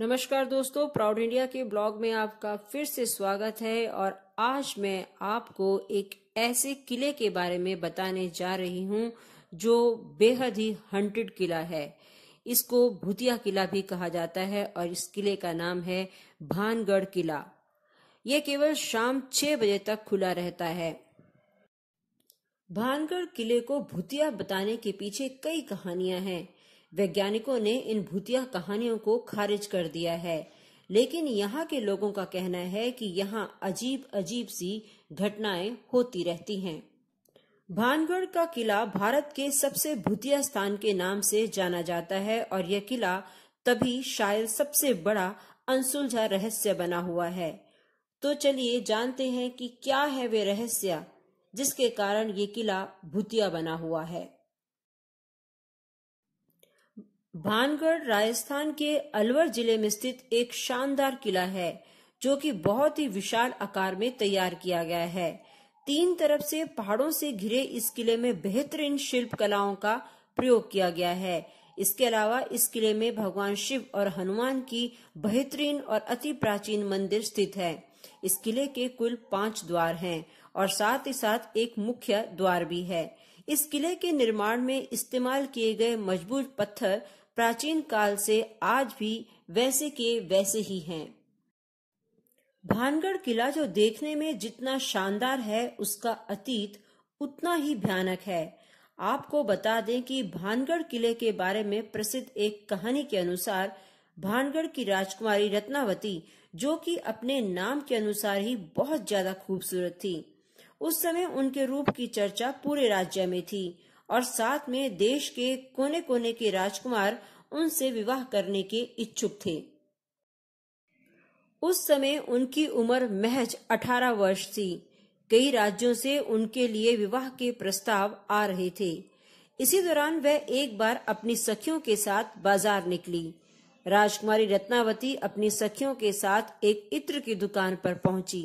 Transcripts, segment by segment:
नमस्कार दोस्तों proud India के ब्लॉग में आपका फिर से स्वागत है और आज मैं आपको एक ऐसे किले के बारे में बताने जा रही हूँ जो बेहद ही हंटेड किला है इसको भूतिया किला भी कहा जाता है और इस किले का नाम है भानगढ़ किला ये केवल शाम छह बजे तक खुला रहता है भानगढ़ किले को भूतिया बताने के पीछे कई कहानियां हैं वैज्ञानिकों ने इन भूतिया कहानियों को खारिज कर दिया है लेकिन यहाँ के लोगों का कहना है कि यहाँ अजीब अजीब सी घटनाएं होती रहती हैं। भानगढ़ का किला भारत के सबसे भूतिया स्थान के नाम से जाना जाता है और यह किला तभी शायद सबसे बड़ा अनसुलझा रहस्य बना हुआ है तो चलिए जानते हैं कि क्या है वे रहस्य जिसके कारण ये किला भूतिया बना हुआ है भानगढ़ राजस्थान के अलवर जिले में स्थित एक शानदार किला है जो कि बहुत ही विशाल आकार में तैयार किया गया है तीन तरफ से पहाड़ों से घिरे इस किले में बेहतरीन शिल्प कलाओं का प्रयोग किया गया है इसके अलावा इस किले में भगवान शिव और हनुमान की बेहतरीन और अति प्राचीन मंदिर स्थित है इस किले के कुल पांच द्वार हैं और साथ ही साथ एक मुख्य द्वार भी है इस किले के निर्माण में इस्तेमाल किए गए मजबूत पत्थर प्राचीन काल से आज भी वैसे के वैसे ही हैं भानगढ़ किला जो देखने में जितना शानदार है उसका अतीत उतना ही भयानक है आपको बता दें कि भानगढ़ किले के बारे में प्रसिद्ध एक कहानी के अनुसार भानगढ़ की राजकुमारी रत्नावती जो कि अपने नाम के अनुसार ही बहुत ज्यादा खूबसूरत थी उस समय उनके रूप की चर्चा पूरे राज्य में थी और साथ में देश के कोने कोने के राजकुमार उनसे विवाह करने के इच्छुक थे उस समय उनकी उम्र महज 18 वर्ष थी कई राज्यों से उनके लिए विवाह के प्रस्ताव आ रहे थे इसी दौरान वह एक बार अपनी सखियों के साथ बाजार निकली राजकुमारी रत्नावती अपनी सखियों के साथ एक इत्र की दुकान पर पहुंची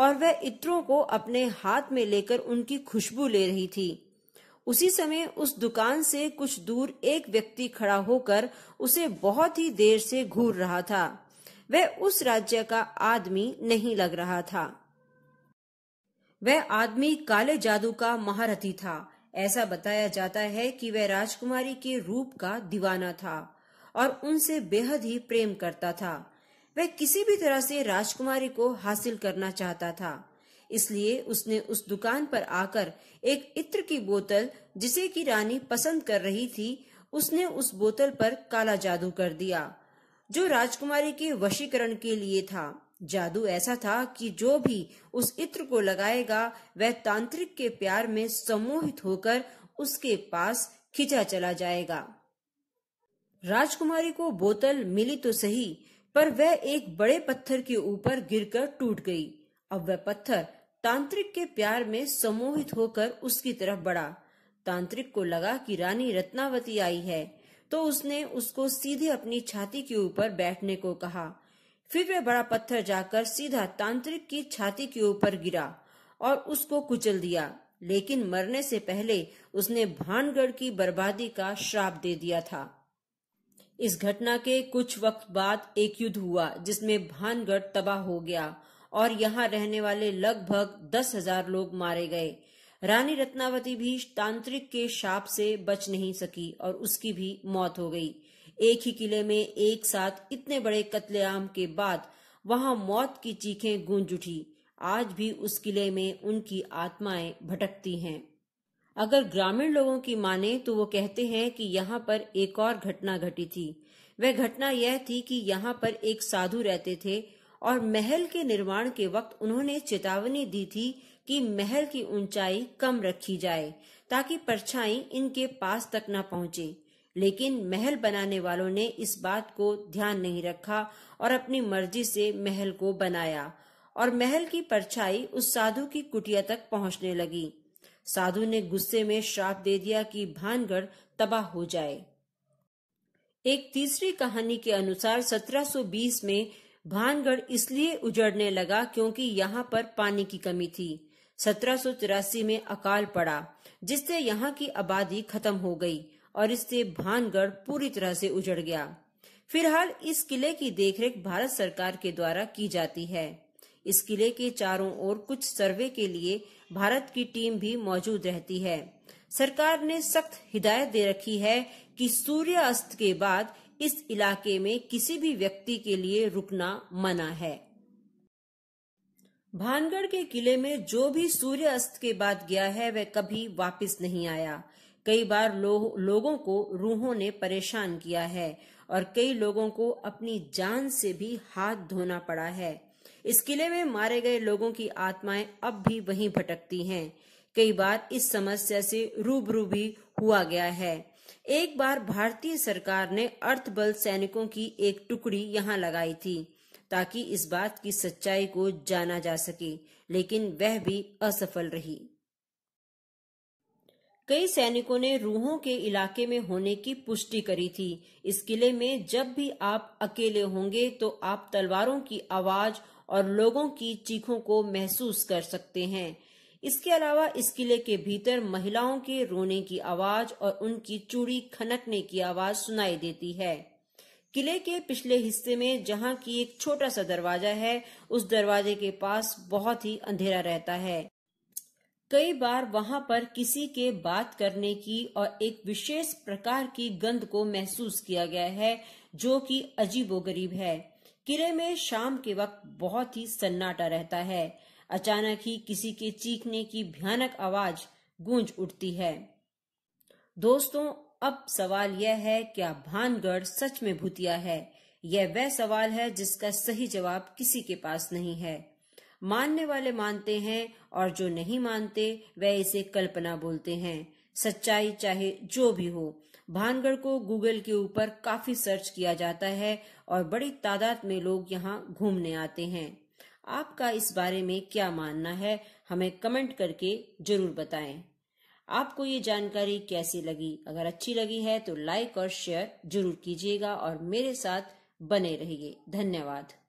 और वह इत्रों को अपने हाथ में लेकर उनकी खुशबू ले रही थी उसी समय उस दुकान से कुछ दूर एक व्यक्ति खड़ा होकर उसे बहुत ही देर से घूर रहा था वह उस राज्य का आदमी नहीं लग रहा था वह आदमी काले जादू का महारथी था ऐसा बताया जाता है कि वह राजकुमारी के रूप का दीवाना था और उनसे बेहद ही प्रेम करता था वह किसी भी तरह से राजकुमारी को हासिल करना चाहता था इसलिए उसने उस दुकान पर आकर एक इत्र की बोतल जिसे की रानी पसंद कर रही थी उसने उस बोतल पर काला जादू कर दिया जो राजकुमारी के वशीकरण के लिए था जादू ऐसा था कि जो भी उस इत्र को लगाएगा वह तांत्रिक के प्यार में सम्मोहित होकर उसके पास खिंचा चला जाएगा राजकुमारी को बोतल मिली तो सही पर वह एक बड़े पत्थर के ऊपर गिरकर टूट गई अब वह पत्थर तांत्रिक के प्यार में सम्मोहित होकर उसकी तरफ बढ़ा तांत्रिक को लगा कि रानी रत्नावती आई है तो उसने उसको सीधे अपनी छाती के ऊपर बैठने को कहा फिर वह बड़ा पत्थर जाकर सीधा तांत्रिक की छाती के ऊपर गिरा और उसको कुचल दिया लेकिन मरने से पहले उसने भानगढ़ की बर्बादी का श्राप दे दिया था इस घटना के कुछ वक्त बाद एक युद्ध हुआ जिसमें भानगढ़ तबाह हो गया और यहाँ रहने वाले लगभग दस हजार लोग मारे गए रानी रत्नावती भी तांत्रिक के शाप से बच नहीं सकी और उसकी भी मौत हो गई एक ही किले में एक साथ इतने बड़े कत्लेआम के बाद वहां मौत की चीखें गूंज उठी आज भी उस किले में उनकी आत्माएं भटकती हैं अगर ग्रामीण लोगों की माने तो वो कहते हैं कि यहाँ पर एक और घटना घटी थी वह घटना यह थी कि यहाँ पर एक साधु रहते थे और महल के निर्माण के वक्त उन्होंने चेतावनी दी थी कि महल की ऊंचाई कम रखी जाए ताकि परछाई इनके पास तक न पहुंचे लेकिन महल बनाने वालों ने इस बात को ध्यान नहीं रखा और अपनी मर्जी से महल को बनाया और महल की परछाई उस साधु की कुटिया तक पहुंचने लगी साधु ने गुस्से में श्राप दे दिया कि भानगढ़ तबाह हो जाए एक तीसरी कहानी के अनुसार 1720 में भानगढ़ इसलिए उजड़ने लगा क्योंकि यहाँ पर पानी की कमी थी सत्रह में अकाल पड़ा जिससे यहाँ की आबादी खत्म हो गई और इससे भानगढ़ पूरी तरह से उजड़ गया फिलहाल इस किले की देखरेख भारत सरकार के द्वारा की जाती है इस किले के चारों ओर कुछ सर्वे के लिए भारत की टीम भी मौजूद रहती है सरकार ने सख्त हिदायत दे रखी है कि सूर्यास्त के बाद इस इलाके में किसी भी व्यक्ति के लिए रुकना मना है भानगढ़ के किले में जो भी सूर्य अस्त के बाद गया है वह कभी वापस नहीं आया कई बार लो, लोगों को रूहों ने परेशान किया है और कई लोगों को अपनी जान से भी हाथ धोना पड़ा है इस किले में मारे गए लोगों की आत्माएं अब भी वहीं भटकती हैं। कई बार इस समस्या से रूबरू भी हुआ गया है एक बार भारतीय सरकार ने अर्थबल सैनिकों की एक टुकड़ी यहाँ लगाई थी ताकि इस बात की सच्चाई को जाना जा सके लेकिन वह भी असफल रही कई सैनिकों ने रूहों के इलाके में होने की पुष्टि करी थी इस किले में जब भी आप अकेले होंगे तो आप तलवारों की आवाज और लोगों की चीखों को महसूस कर सकते हैं इसके अलावा इस किले के भीतर महिलाओं के रोने की आवाज और उनकी चूड़ी खनकने की आवाज सुनाई देती है किले के पिछले हिस्से में जहाँ की एक छोटा सा दरवाजा है उस दरवाजे के पास बहुत ही अंधेरा रहता है कई बार वहाँ पर किसी के बात करने की और एक विशेष प्रकार की गंध को महसूस किया गया है जो कि अजीबोगरीब है किले में शाम के वक्त बहुत ही सन्नाटा रहता है अचानक ही किसी के चीखने की भयानक आवाज गूंज उठती है दोस्तों अब सवाल यह है क्या भानगढ़ सच में भूतिया है यह वह सवाल है जिसका सही जवाब किसी के पास नहीं है मानने वाले मानते हैं और जो नहीं मानते वह इसे कल्पना बोलते हैं सच्चाई चाहे जो भी हो भानगढ़ को गूगल के ऊपर काफी सर्च किया जाता है और बड़ी तादाद में लोग यहाँ घूमने आते हैं आपका इस बारे में क्या मानना है हमें कमेंट करके जरूर बताएं आपको ये जानकारी कैसी लगी अगर अच्छी लगी है तो लाइक और शेयर जरूर कीजिएगा और मेरे साथ बने रहिए धन्यवाद